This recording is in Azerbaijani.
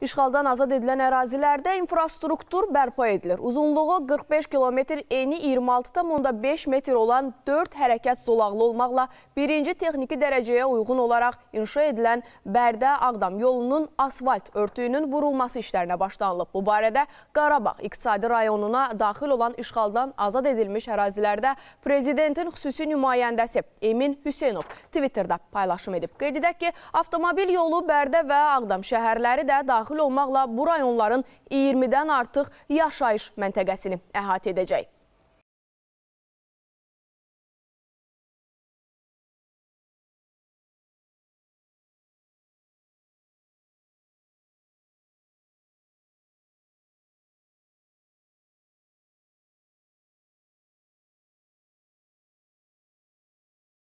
İşğaldan azad edilən ərazilərdə infrastruktur bərpa edilir. Uzunluğu 45 kilometr, eni 26,5 metr olan 4 hərəkət zolaqlı olmaqla birinci texniki dərəcəyə uyğun olaraq inşa edilən Bərdə-Ağdam yolunun asfalt örtüyünün vurulması işlərinə başlanılıb. Bu barədə Qarabağ iqtisadi rayonuna daxil olan işğaldan azad edilmiş ərazilərdə Prezidentin xüsusi nümayəndəsi Emin Hüseynov Twitterda paylaşım edib. Qeyd edək ki, avtomobil yolu Bərdə və Ağdam şəhərləri də daxil daxil olmaqla bu rayonların 20-dən artıq yaşayış məntəqəsini əhatə edəcək.